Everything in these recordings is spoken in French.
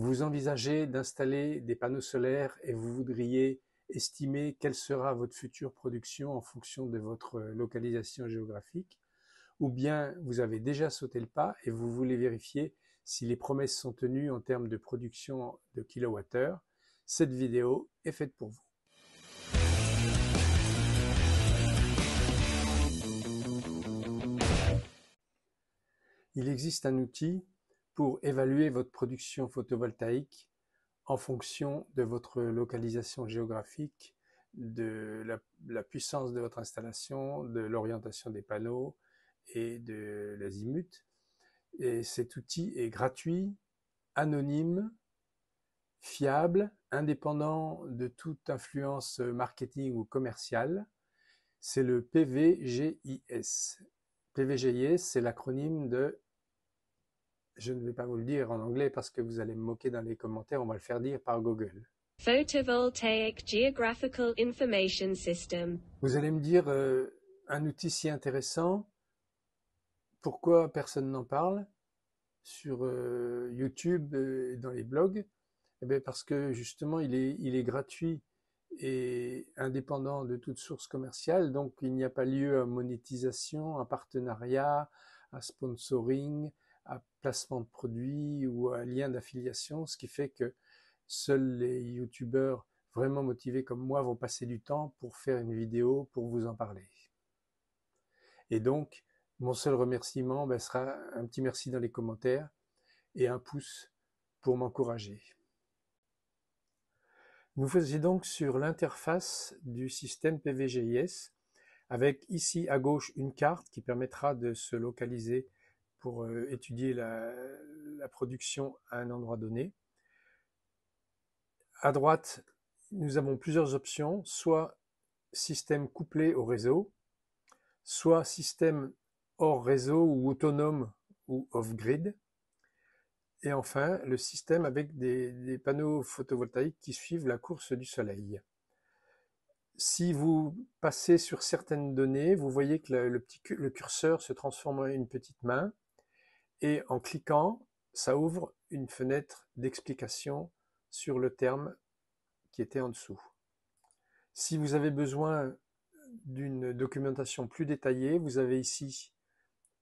Vous envisagez d'installer des panneaux solaires et vous voudriez estimer quelle sera votre future production en fonction de votre euh, localisation géographique, ou bien vous avez déjà sauté le pas et vous voulez vérifier si les promesses sont tenues en termes de production de kilowattheures, cette vidéo est faite pour vous. Il existe un outil pour évaluer votre production photovoltaïque en fonction de votre localisation géographique, de la, puissance de votre installation, de l'orientation des panneaux et de l'azimut. Et cet outil est gratuit, anonyme, fiable, indépendant de toute influence marketing ou commerciale. C'est le PVGIS. PVGIS, c'est l'acronyme de je ne vais pas vous le dire en anglais parce que vous allez me moquer dans les commentaires, on va le faire dire par Google. Geographical Information System. Vous allez me dire euh, un outil si intéressant, pourquoi personne n'en parle sur euh, YouTube, euh, et dans les blogs eh ben, parce que justement il est, il est gratuit et indépendant de toute source commerciale, donc il n'y a pas lieu à monétisation, à partenariat, à sponsoring, à placement de produits ou à lien d'affiliation, ce qui fait que seuls les youtubeurs vraiment motivés comme moi vont passer du temps pour faire une vidéo, pour vous en parler. Et donc, mon seul remerciement ben, sera un petit merci dans les commentaires et un pouce pour m'encourager. Nous faisons donc sur l'interface du système PVGIS avec ici à gauche une carte qui permettra de se localiser pour euh, étudier la, production à un endroit donné. À droite, nous avons plusieurs options, soit système couplé au réseau, soit système hors réseau ou autonome ou off-grid, et enfin le système avec des, panneaux photovoltaïques qui suivent la course du soleil si vous passez sur certaines données, vous voyez que le curseur se transforme en une petite main et en cliquant, ça ouvre une fenêtre d'explication sur le terme qui était en dessous. Si vous avez besoin d'une documentation plus détaillée, vous avez ici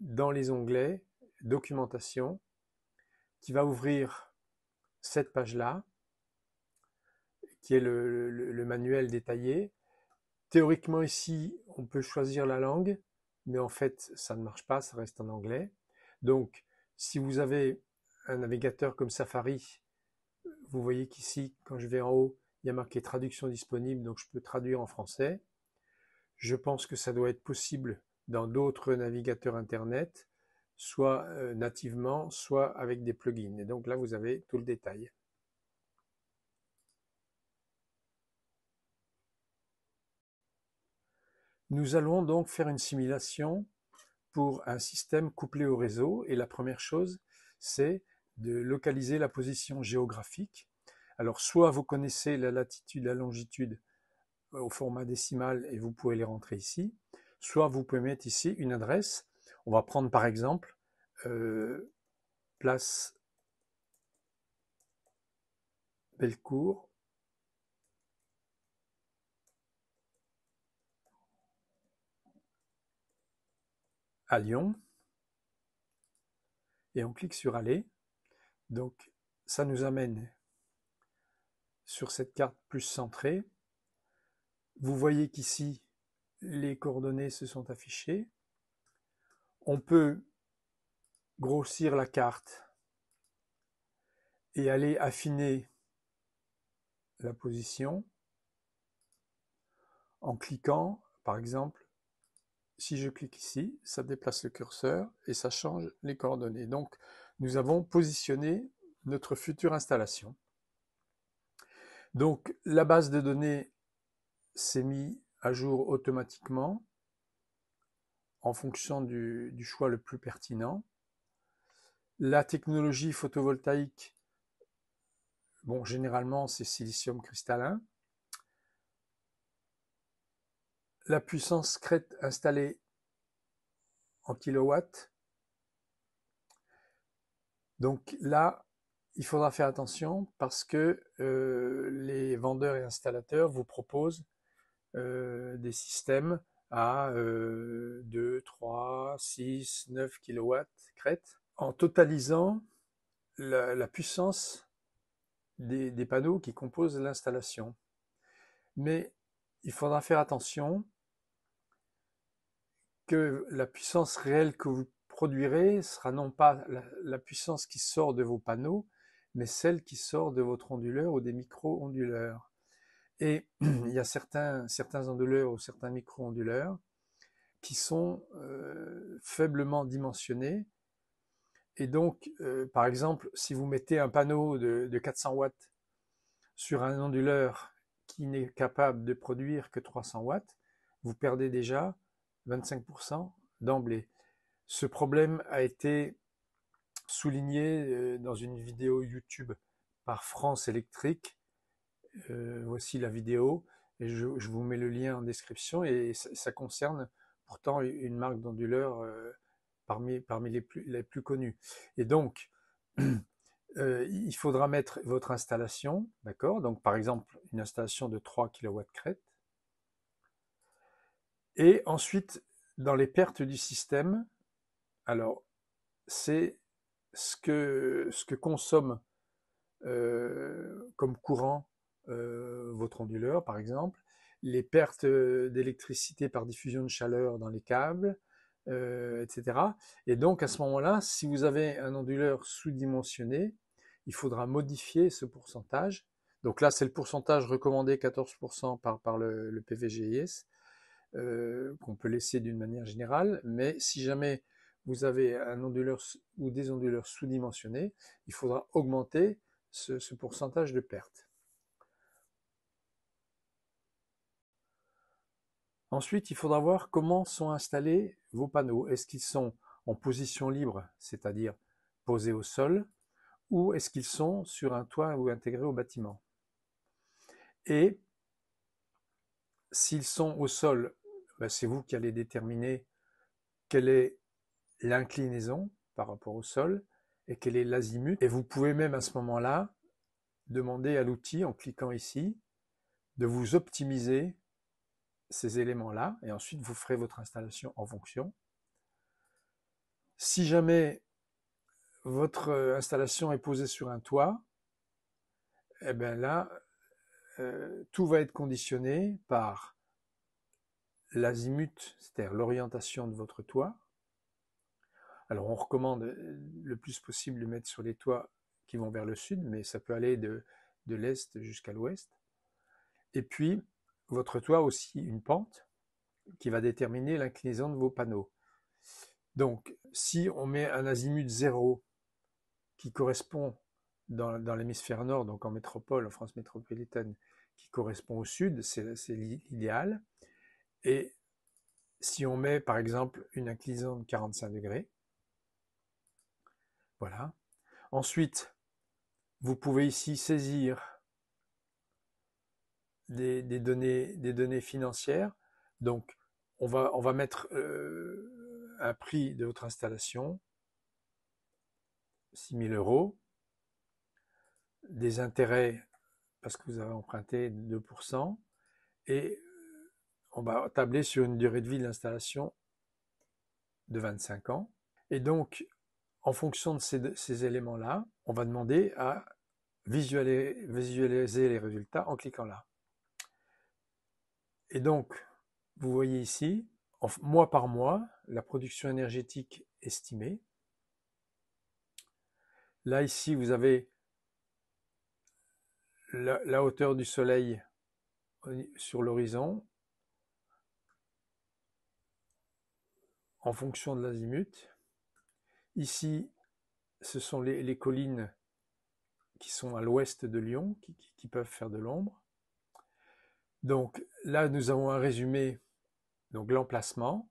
dans les onglets documentation qui va ouvrir cette page-là, qui est le, manuel détaillé. Théoriquement ici, on peut choisir la langue, mais en fait, ça ne marche pas, ça reste en anglais. Donc, si vous avez un navigateur comme Safari, vous voyez qu'ici, quand je vais en haut, il y a marqué traduction disponible, donc je peux traduire en français. Je pense que ça doit être possible dans d'autres navigateurs Internet, soit euh, nativement, soit avec des plugins. Et donc là, vous avez tout le détail. Nous allons donc faire une simulation un système couplé au réseau. Et la première chose, c'est de localiser la position géographique. Alors, soit vous connaissez la latitude, la longitude euh, au format décimal et vous pouvez les rentrer ici, soit vous pouvez mettre ici une adresse. On va prendre par exemple euh, place Belcourt à Lyon et on clique sur aller. Donc ça nous amène sur cette carte plus centrée. Vous voyez qu'ici les coordonnées se sont affichées. On peut grossir la carte et aller affiner la position en cliquant par exemple si je clique ici, ça déplace le curseur et ça change les coordonnées. Donc, nous avons positionné notre future installation. Donc, la base de données s'est mise à jour automatiquement en fonction du, choix le plus pertinent. La technologie photovoltaïque, bon, généralement, c'est silicium cristallin. La puissance crête installée en kilowatts. Donc là, il faudra faire attention parce que euh, les vendeurs et installateurs vous proposent euh, des systèmes à 2, 3, 6, 9 kilowatts crête en totalisant la, puissance des panneaux qui composent l'installation. Mais il faudra faire attention que la puissance réelle que vous produirez sera non pas la, puissance qui sort de vos panneaux, mais celle qui sort de votre onduleur ou des micro-onduleurs. Et il y a certains, certains onduleurs ou certains micro-onduleurs qui sont euh, faiblement dimensionnés. Et donc, euh, par exemple, si vous mettez un panneau de 400 watts sur un onduleur qui n'est capable de produire que 300 watts, vous perdez déjà 25% d'emblée. Ce problème a été souligné euh, dans une vidéo YouTube par France Électrique. Euh, voici la vidéo je, vous mets le lien en description et ça, concerne pourtant une marque d'onduleur euh, parmi, parmi les, plus, les plus connues. Et donc, il faudra mettre votre installation, d'accord Donc par exemple, une installation de 3 kW crête et ensuite, dans les pertes du système, alors c'est ce que, consomme euh, comme courant euh, votre onduleur, par exemple, les pertes d'électricité par diffusion de chaleur dans les câbles, euh, etc. Et donc à ce moment-là, si vous avez un onduleur sous-dimensionné, il faudra modifier ce pourcentage. Donc là, c'est le pourcentage recommandé 14% par, le PVGIS. Euh, qu'on peut laisser d'une manière générale, mais si jamais vous avez un onduleur ou des onduleurs sous-dimensionnés, il faudra augmenter ce, ce pourcentage de perte. Ensuite, il faudra voir comment sont installés vos panneaux. Est-ce qu'ils sont en position libre, c'est-à-dire posés au sol, ou est-ce qu'ils sont sur un toit ou intégrés au bâtiment Et s'ils sont au sol bah, c'est vous qui allez déterminer quelle est l'inclinaison par rapport au sol et quel est l'azimut. Et vous pouvez même à ce moment-là demander à l'outil, en cliquant ici, de vous optimiser ces éléments-là, et ensuite vous ferez votre installation en fonction. Si jamais votre euh, installation est posée sur un toit, eh bien là, euh, tout va être conditionné par l'azimut, c'est-à-dire l'orientation de votre toit. Alors on recommande euh, le plus possible de mettre sur les toits qui vont vers le sud, mais ça peut aller de, l'est jusqu'à l'ouest. Et puis votre toit aussi une pente qui va déterminer l'inclinaison de vos panneaux. Donc si on met un azimut zéro qui correspond dans l'hémisphère nord, donc en métropole, en France métropolitaine, qui correspond au sud, c'est l'idéal. Et si on met par exemple une inclinaison de 45 degrés, voilà. Ensuite, vous pouvez ici saisir des, données, des données, financières. Donc, on va, on va mettre euh, un prix de votre installation, 6 000 euros, des intérêts parce que vous avez emprunté 2%, et on va tabler sur une durée de vie de l'installation de 25 ans. Et donc, en fonction de ces, éléments-là, on va demander à visualiser, les résultats en cliquant là. Et donc, vous voyez ici, mois par mois, la production énergétique estimée. Là, ici, vous avez la hauteur du soleil euh, sur l'horizon en fonction de l'azimut. Ici, ce sont les, collines qui sont à l'ouest de Lyon qui, peuvent faire de l'ombre. Donc là, nous avons un résumé, donc l'emplacement,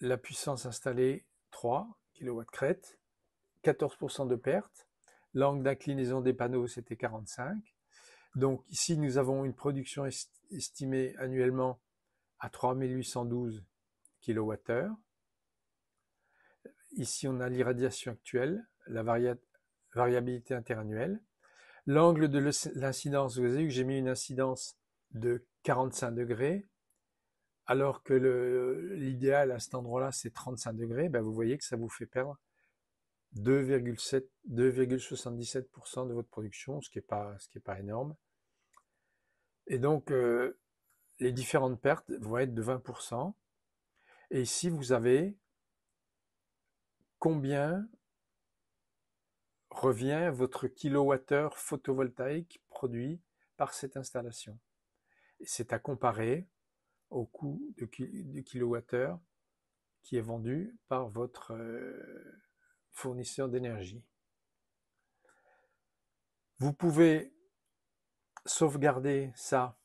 la puissance installée 3 kW crête, 14% de perte, l'angle d'inclinaison des panneaux c'était 45. Donc ici, nous avons une production estimée annuellement à 3812 kWh. Ici, on a l'irradiation actuelle, la variabilité interannuelle. L'angle de l'incidence, vous avez vu que j'ai mis une incidence de 45 degrés, alors que l'idéal à cet endroit-là, c'est 35 degrés. Ben, vous voyez que ça vous fait perdre 2,77% de votre production, ce qui n'est pas, ce qui est pas énorme. Et donc, euh, les différentes pertes vont être de 20%. Et ici, vous avez combien revient votre kilowattheure photovoltaïque produit par cette installation. C'est à comparer au coût de, du kilowattheure qui est vendu par votre euh, fournisseur d'énergie. Vous pouvez sauvegarder ça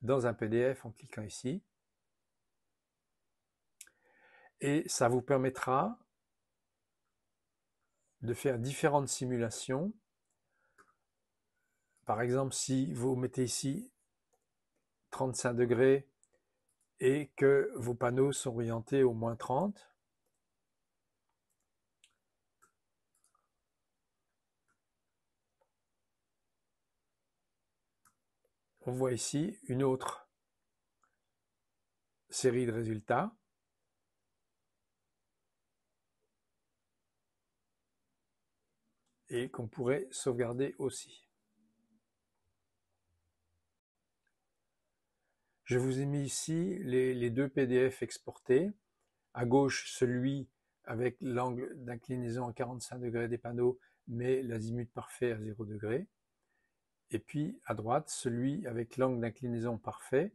dans un PDF en cliquant ici et ça vous permettra de faire différentes simulations. Par exemple, si vous mettez ici 35 degrés et que vos panneaux sont orientés au moins 30, on voit ici une autre série de résultats. et qu'on pourrait sauvegarder aussi. Je vous ai mis ici les, deux PDF exportés. À gauche, celui avec l'angle d'inclinaison à 45 degrés des panneaux, mais l'azimut parfait à 0 degré. Et puis à droite, celui avec l'angle d'inclinaison parfait,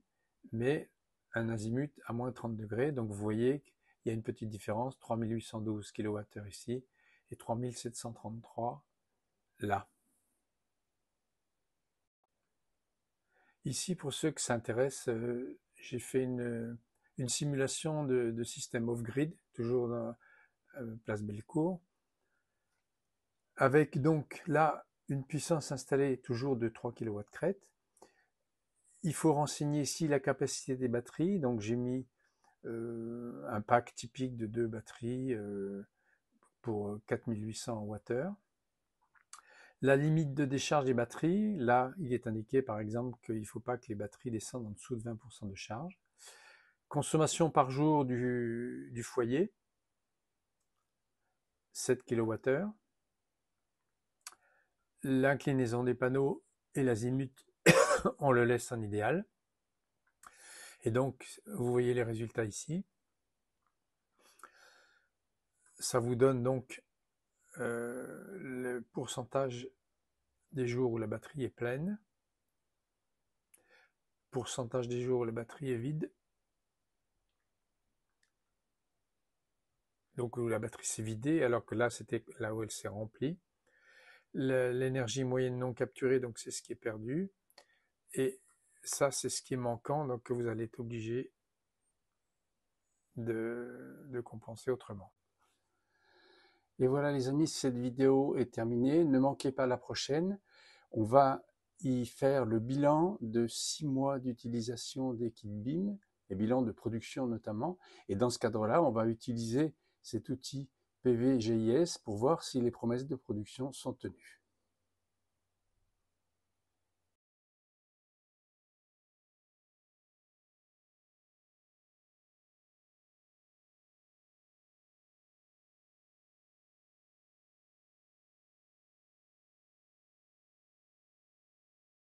mais un azimut à moins 30 degrés. Donc vous voyez qu'il y a une petite différence, 3812 kWh ici et 3733 là. Ici, pour ceux qui s'intéressent, euh, j'ai fait une, simulation de, système off-grid, toujours dans euh, Place Belcourt, avec donc là une puissance installée toujours de 3 kW crête. Il faut renseigner ici la capacité des batteries, donc j'ai mis euh, un pack typique de deux batteries pour 4800 Wh. La limite de décharge des batteries, là, il est indiqué par exemple qu'il ne faut pas que les batteries descendent en dessous de 20% de charge. Consommation par jour du, foyer, 7 kWh. L'inclinaison des panneaux et l'azimut, on le laisse en idéal. Et donc, vous voyez les résultats ici. Ça vous donne donc euh, le pourcentage des jours où la batterie est pleine, pourcentage des jours où la batterie est vide, donc où la batterie s'est vidée, alors que là c'était là où elle s'est remplie, l'énergie moyenne non capturée, donc c'est ce qui est perdu, et ça c'est ce qui est manquant, donc que vous allez être obligé de compenser autrement. Et voilà les amis, cette vidéo est terminée. Ne manquez pas la prochaine. On va y faire le bilan de six mois d'utilisation des kits BIM, et bilan de production notamment. Et dans ce cadre-là, on va utiliser cet outil PVGIS pour voir si les promesses de production sont tenues.